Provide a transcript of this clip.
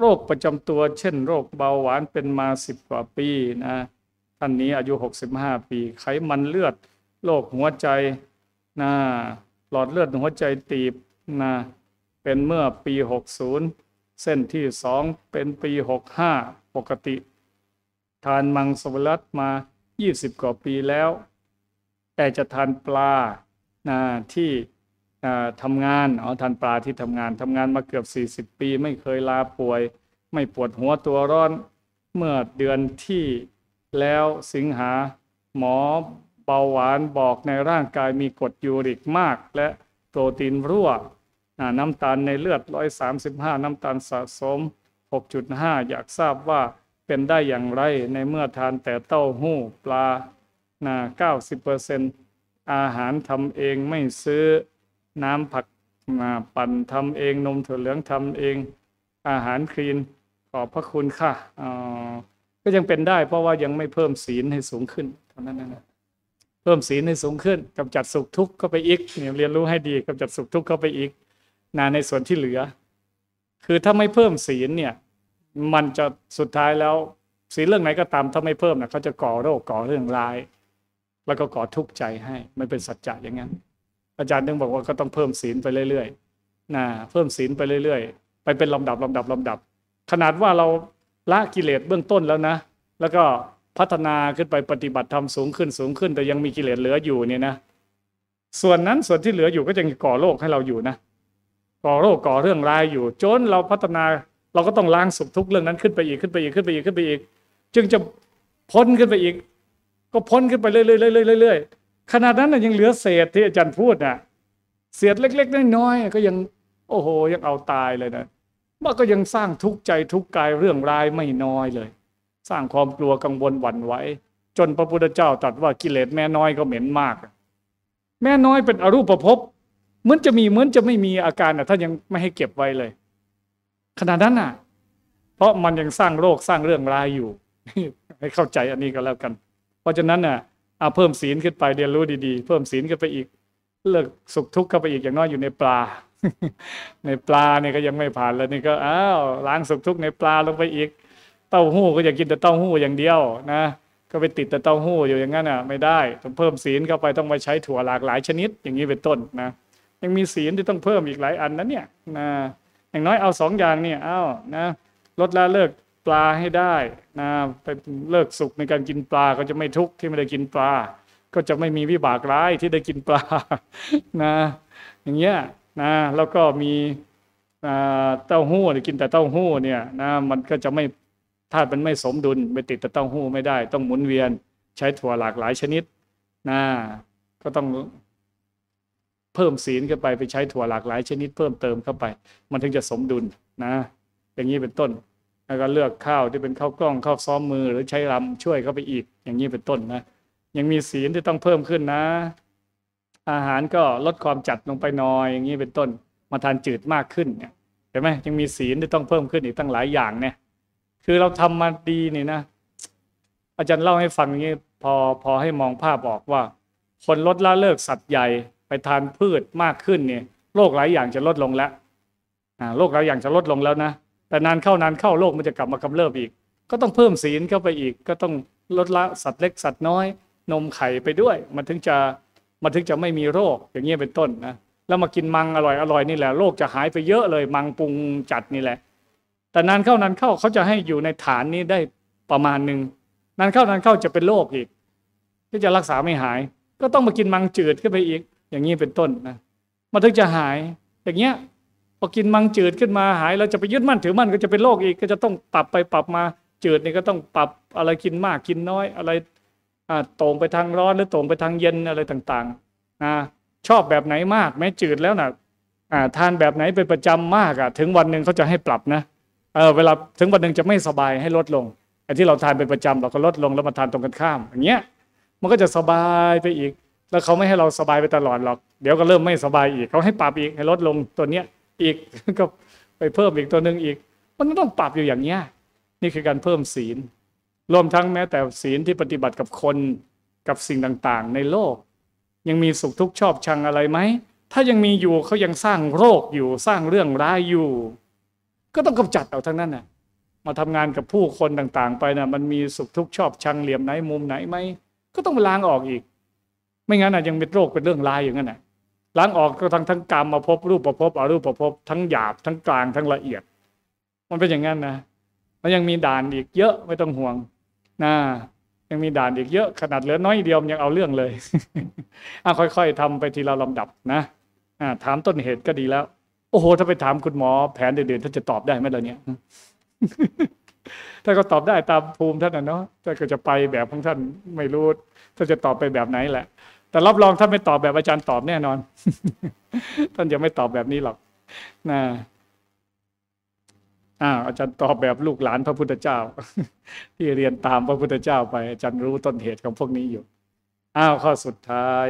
โรคประจำตัวเช่นโรคเบาหวานเป็นมาสิบกว่าปีนะท่านนี้อายุ 65 ปีไขมันเลือดโรคหัวใจนะหลอดเลือดหัวใจตีบนะเป็นเมื่อปี 60 เส้นที่ 2 เป็นปี 65 ปกติ ทานมังสวิรัตมา 20 กว่าปีแล้ว แต่จะทานปลานะที่ทำงานอ๋อทันปลาที่ทำงาน ทำงานมาเกือบ 40 ปีไม่เคยลาป่วย ไม่ปวดหัวตัวร้อน เมื่อเดือนที่แล้วสิงหาหมอเบาหวานบอกในร่างกายมีกรดยูริกมากและโปรตีนรั่วน้ำตาลในเลือด 135 น้ำตาลสะสม 6.5 อยากทราบว่าเป็นได้อย่างไรในเมื่อทานแต่เต้าหู้ปลาน90%อาหารทำเองไม่ซื้อน้ำผักปั่นทำเองนมถั่วเหลืองทำเองอาหารคลีน ขอบพระคุณค่ะก็ยังเป็นได้เพราะว่ายังไม่เพิ่มศีลให้สูงขึ้นเท่านั้นนะเพิ่มศีลให้สูงขึ้นกำจัดสุขทุกข์เข้าไปอีกเรียนรู้ให้ดีกำจัดสุขทุกข์เข้าไปอีกนนในส่วนที่เหลือ คือถ้าไม่เพิ่มศีลเนี่ย มันจะสุดท้ายแล้วศีลเรื่องไหนก็ตามถ้าไม่เพิ่มนะเขาจะก่อโรคก่อเรื่องร้าย แล้วก็ก่อทุกข์ใจให้มันเป็นสัจจะอย่างนั้นอาจารย์ถึงบอกว่าก็ต้องเพิ่มศีลไปเรื่อย ๆ นะ เพิ่มศีลไปเรื่อยๆ ไปเป็นลำดับลำดับลำดับ ขนาดว่าเราละกิเลสเบื้องต้นแล้วนะ แล้วก็พัฒนาขึ้นไปปฏิบัติธรรมสูงขึ้นสูงขึ้น แต่ยังมีกิเลสเหลืออยู่เนี่ยนะ ส่วนนั้นส่วนที่เหลืออยู่ก็ยังก่อโรคให้เราอยู่นะ ก่อโรคก่อเรื่องร้ายอยู่ จนเราพัฒนาเราก็ต้องล้างสุขทุกเรื่องนั้นขึ้นไปอีกขึ้นไปอีกขึ้นไปอีกขึ้นไปอีก จึงจะพ้นขึ้นไปอีก ก็พ้นขึ้นไปเรื่อยๆ เรื่อยๆเรื่อยขนาดนั้นยังเหลือเศษที่อาจารย์พูดนะเศษเล็กๆ น้อยๆก็ยัง โอ้โหยังเอาตายเลยนะมันก็ยังสร้างทุกข์ใจทุกข์กายเรื่องร้ายไม่น้อยเลย สร้างความกลัวกังวลหวั่นไหวจนพระพุทธเจ้าตรัสว่ากิเลสแม่น้อยก็เหม็นมาก แม่น้อยเป็นอรูปภพเหมือนจะมีเหมือนจะไม่มีอาการอ่ะท่านยังไม่ให้เก็บไว้เลยขนาดนั้นน่ะ เพราะมันยังสร้างโรคสร้างเรื่องร้ายอยู่ให้เข้าใจอันนี้ก็แล้วกัน เพราะฉะนั้นน่ะเอาเพิ่มศีลขึ้นไปเรียนรู้ดีๆ เพิ่มศีลขึ้นไปอีก เลิกสุขทุกข์เข้าไปอีกอย่างน้อยอยู่ในปลา ในปลาเนี่ยก็ยังไม่ผ่านแล้วนี่ก็อ้าว ล้างสุขทุกข์ในปลาลงไปอีก เต้าหู้ก็อยากกินแต่เต้าหู้อย่างเดียวนะ ก็ไปติดแต่เต้าหู้อยู่อย่างนั้นอ่ะไม่ได้ต้องเพิ่มศีลเข้าไปต้องมาใช้ถั่วหลากหลายชนิด อย่างนี้เป็นต้นนะยังมีศีลที่ต้องเพิ่มอีกหลายอันนะเนี่ยนะอย่างน้อยเอาสองอย่างเนี่ยอ้าวนะลดละเลิกปลาให้ได้นะไปเลิกสุขในการกินปลาก็จะไม่ทุกข์ที่ไม่ได้กินปลาก็จะไม่มีวิบากร้ายที่ได้กินปลา นะ อย่างเงี้ย นะ แล้วก็มีเต้าหู้กินแต่เต้าหู้เนี่ยนะมันก็จะไม่ธาตุมันไม่สมดุลไปติดแต่เต้าหู้ไม่ได้ ต้องหมุนเวียน ใช้ถั่วหลากหลายชนิดนะก็ต้อง เพิ่มศีลเข้าไปไปใช้ถั่วหลากหลายชนิดเพิ่มเติมเข้าไป มันถึงจะสมดุลนะ อย่างนี้เป็นต้นแล้วก็เลือกข้าวที่เป็นข้าวกล้องข้าวซ้อมมือหรือใช้ลำช่วยเข้าไปอีกอย่างนี้เป็นต้นนะยังมีศีลที่ต้องเพิ่มขึ้นนะ อาหารก็ลดความจัดลงไปน้อยอย่างนี้เป็นต้น มาทานจืดมากขึ้นเนี่ยเห็นไหมยังมีศีลที่ต้องเพิ่มขึ้นอีกตั้งหลายอย่างเนี่ย คือเราทำมาดีนี่นะอาจารย์เล่าให้ฟังอย่างนี้พอพอให้มองภาพออกว่าคนลดละเลิกสัตว์ใหญ่ไปทานพืชมากขึ้นเนี่ยโรคหลายอย่างจะลดลงแล้วโรคหลายอย่างจะลดลงแล้วนะแต่นานเข้านานเข้าโรคมันจะกลับมากำเริบอีก ก็ต้องเพิ่มศีลเข้าไปอีก ก็ต้องลดละสัตว์เล็กสัตว์น้อยนมไข่ไปด้วยมันถึงจะมันถึงจะไม่มีโรคอย่างเงี้ยเป็นต้นนะแล้วมากินมังอร่อยอร่อยนี่แหละโรคจะหายไปเยอะเลยมังปรุงจัดนี่แหละแต่นานเข้านานเข้าเขาจะให้อยู่ในฐานนี้ได้ประมาณหนึ่งนานเข้านานเข้าจะเป็นโรคอีกที่จะรักษาไม่หาย ก็ต้องมากินมังจืดขึ้นไปอีก อย่างนี้เป็นต้นนะมันถึงจะหายอย่างเงี้ยพอกินมังจืดขึ้นมาหายแล้วจะไปยึดมั่นถือมั่นก็จะเป็นโรคอีก ก็จะต้องปรับไปปรับมาจืดนี่ก็ต้องปรับอะไรกินมากกินน้อยอะไรตรงไปทางร้อนหรือตรงไปทางเย็นอะไรต่างๆชอบแบบไหนมากแม้จืดแล้วนะ่ะทานแบบไหนเป็นประจำมากอ่ะถึงวันหนึ่งเขาจะให้ปรับนะเออเวลาถึงวันหนึ่งจะไม่สบายให้ลดลงไอ้ที่เราทานเป็นประจำเราก็ลดลงแล้วมาทานตรงกันข้ามอย่างเงี้ยมันก็จะสบายไปอีกแล้วเขาไม่ให้เราสบายไปตลอดหรอก เดี๋ยวก็เริ่มไม่สบายอีก เขาให้ปรับอีกให้ลดลงตัวเนี้ยอีกก็ไปเพิ่มอีกตัวหนึ่งอีก มันต้องปรับอยู่อย่างเนี้ยนี่คือการเพิ่มศีลรวมทั้งแม้แต่ศีลที่ปฏิบัติกับคนกับสิ่งต่างๆในโลก ยังมีสุขทุกข์ชอบชังอะไรไหมถ้ายังมีอยู่เขายังสร้างโรคอยู่สร้างเรื่องร้ายอยู่ ก็ต้องกำจัดเอาทั้งนั้นน่ะมาทำงานกับผู้คนต่างๆไปนะ่ะมันมีสุขทุกข์ชอบชังเหลี่ยมไหนมุมไหนไหมก็ต้องล้างออกอีก ไม่งั้นนะยังเป็นโรคเป็นเรื่องร้ายอย่างนั้นน่ะล้างออกก็ทั้งทั้งกรรมมาพบรูปประพบอารูปประพบทั้งหยาบทั้งกลางทั้งละเอียด มันเป็นอย่างนั้นนะมันยังมีด่านอีกเยอะ ไม่ต้องห่วงนะยังมีด่านอีกเยอะขนาดเหลือน้อยเดียวยังเอาเรื่องเลย อ่ะค่อยๆทำไปทีละลำดับนะ อ่าถามต้นเหตุก็ดีแล้ว โอ้โห ถ้าไปถามคุณหมอแผนเดือนๆท่านจะตอบได้ไหมเราเนี้ยท่านก็ตอบได้ตามภูมิท่านนะเนาะท่านก็จะไปแบบของท่านไม่รู้ท่านจะตอบไปแบบไหนแหละแต่รับรองท่านไม่ตอบแบบอาจารย์ตอบแน่นอนท่านจะไม่ตอบแบบนี้หรอกนะอ่าอาจารย์ตอบแบบลูกหลานพระพุทธเจ้า ที่เรียนตามพระพุทธเจ้าไปอาจารย์รู้ต้นเหตุของพวกนี้อยู่อ้าวข้อสุดท้าย